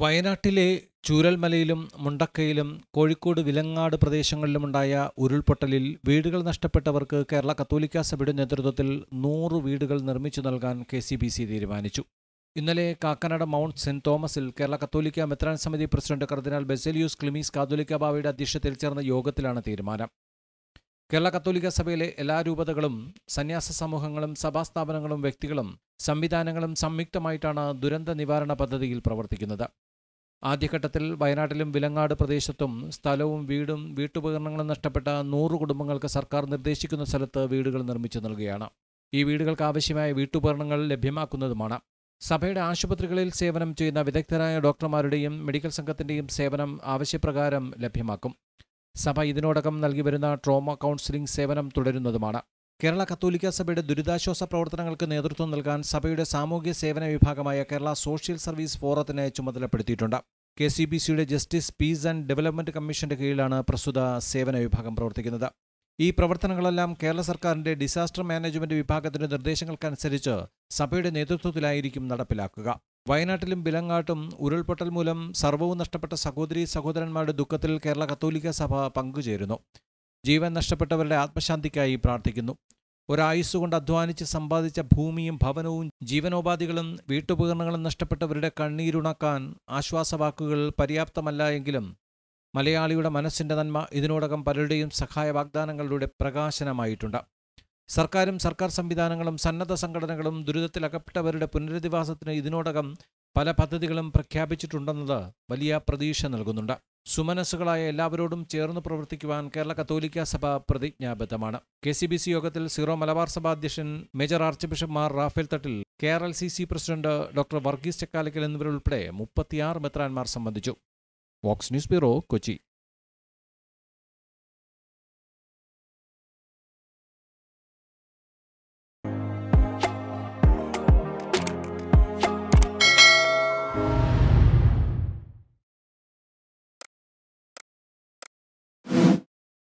വയനാട്ടിലെ ചൂരൽമലയിലും മുണ്ടക്കയിലും കോഴിക്കോട് വിലങ്ങാട് പ്രദേശങ്ങളിലുമുണ്ടായ ഉരുൾപൊട്ടലിൽ വീടുകൾ നഷ്ടപ്പെട്ടവർക്ക് കേരള കത്തോലിക്ക സഭയുടെ നേതൃത്വത്തിൽ നൂറ് വീടുകൾ നിർമ്മിച്ചു നൽകാൻ കെ തീരുമാനിച്ചു ഇന്നലെ കാക്കനാട് മൗണ്ട് സെന്റ് തോമസിൽ കേരള കത്തോലിക്ക മെത്രാൻ സമിതി പ്രസിഡന്റ് കർദിനാൾ ബെസലിയൂസ് ക്ലിമീസ് കാതോലിക്ക ബാവയുടെ അധ്യക്ഷതയിൽ ചേർന്ന യോഗത്തിലാണ് തീരുമാനം കേരള കത്തോലിക്ക സഭയിലെ എല്ലാ രൂപതകളും സന്യാസ സമൂഹങ്ങളും സഭാസ്ഥാപനങ്ങളും വ്യക്തികളും സംവിധാനങ്ങളും സംയുക്തമായിട്ടാണ് ദുരന്ത നിവാരണ പദ്ധതിയിൽ പ്രവർത്തിക്കുന്നത് ആദ്യഘട്ടത്തിൽ വയനാട്ടിലും വിലങ്ങാട് പ്രദേശത്തും സ്ഥലവും വീടും വീട്ടുപകരണങ്ങളും നഷ്ടപ്പെട്ട നൂറ് കുടുംബങ്ങൾക്ക് സർക്കാർ നിർദ്ദേശിക്കുന്ന സ്ഥലത്ത് വീടുകൾ നിർമ്മിച്ചു നൽകുകയാണ് ഈ വീടുകൾക്ക് ആവശ്യമായ വീട്ടുപകരണങ്ങൾ ലഭ്യമാക്കുന്നതുമാണ് സഭയുടെ ആശുപത്രികളിൽ സേവനം ചെയ്യുന്ന വിദഗ്ധരായ ഡോക്ടർമാരുടെയും മെഡിക്കൽ സംഘത്തിൻ്റെയും സേവനം ആവശ്യപ്രകാരം ലഭ്യമാക്കും സഭ ഇതിനോടകം നൽകി വരുന്ന ട്രോമ കൗൺസിലിംഗ് സേവനം തുടരുന്നതുമാണ് കേരള കത്തോലിക്ക സഭയുടെ ദുരിതാശ്വാസ പ്രവർത്തനങ്ങൾക്ക് നേതൃത്വം നൽകാൻ സഭയുടെ സാമൂഹ്യ സേവന വിഭാഗമായ കേരള സോഷ്യൽ സർവീസ് ഫോറത്തിനെ ചുമതലപ്പെടുത്തിയിട്ടുണ്ട് കെ സി ബി സിയുടെ ജസ്റ്റിസ് പീസ് ആൻഡ് ഡെവലപ്മെന്റ് കമ്മീഷന്റെ കീഴിലാണ് പ്രസ്തുത സേവന വിഭാഗം പ്രവർത്തിക്കുന്നത് ഈ പ്രവർത്തനങ്ങളെല്ലാം കേരള സർക്കാരിന്റെ ഡിസാസ്റ്റർ മാനേജ്മെന്റ് വിഭാഗത്തിന്റെ നിർദ്ദേശങ്ങൾക്കനുസരിച്ച് സഭയുടെ നേതൃത്വത്തിലായിരിക്കും നടപ്പിലാക്കുക വയനാട്ടിലും ബിലങ്ങാട്ടും ഉരുൾപൊട്ടൽ മൂലം സർവവും നഷ്ടപ്പെട്ട സഹോദരി സഹോദരന്മാരുടെ ദുഃഖത്തിൽ കേരള കത്തോലിക്ക സഭ പങ്കുചേരുന്നു ജീവൻ നഷ്ടപ്പെട്ടവരുടെ ആത്മശാന്തിക്കായി പ്രാർത്ഥിക്കുന്നു ഒരായുസ്സുകൊണ്ട് അധ്വാനിച്ച് സമ്പാദിച്ച ഭൂമിയും ഭവനവും ജീവനോപാധികളും വീട്ടുപകരണങ്ങളും നഷ്ടപ്പെട്ടവരുടെ കണ്ണീരുണക്കാൻ ആശ്വാസവാക്കുകൾ പര്യാപ്തമല്ല എങ്കിലും മലയാളിയുടെ മനസ്സിൻ്റെ നന്മ ഇതിനോടകം പലരുടെയും സഹായ വാഗ്ദാനങ്ങളുടെ പ്രകാശനമായിട്ടുണ്ട് സർക്കാരും സർക്കാർ സംവിധാനങ്ങളും സന്നദ്ധ സംഘടനകളും ദുരിതത്തിലകപ്പെട്ടവരുടെ പുനരധിവാസത്തിന് ഇതിനോടകം പല പദ്ധതികളും പ്രഖ്യാപിച്ചിട്ടുണ്ടെന്നത് വലിയ പ്രതീക്ഷ നൽകുന്നുണ്ട് സുമനസ്സുകളായ എല്ലാവരോടും ചേർന്ന് പ്രവർത്തിക്കുവാൻ കേരള കത്തോലിക്ക സഭ പ്രതിജ്ഞാബദ്ധമാണ് കെ സി ബി സി യോഗത്തിൽ സീറോ മലബാർ സഭാ അധ്യക്ഷൻ major archbishop Mar Raphael Thattil K R L C C president doctor Varghese Chakkalakal എന്നിവരുൾപ്പെടെ മുപ്പത്തിയാറ് മെത്രാൻമാർ സംബന്ധിച്ചു വോക്സ് ന്യൂസ് ബ്യൂറോ കൊച്ചി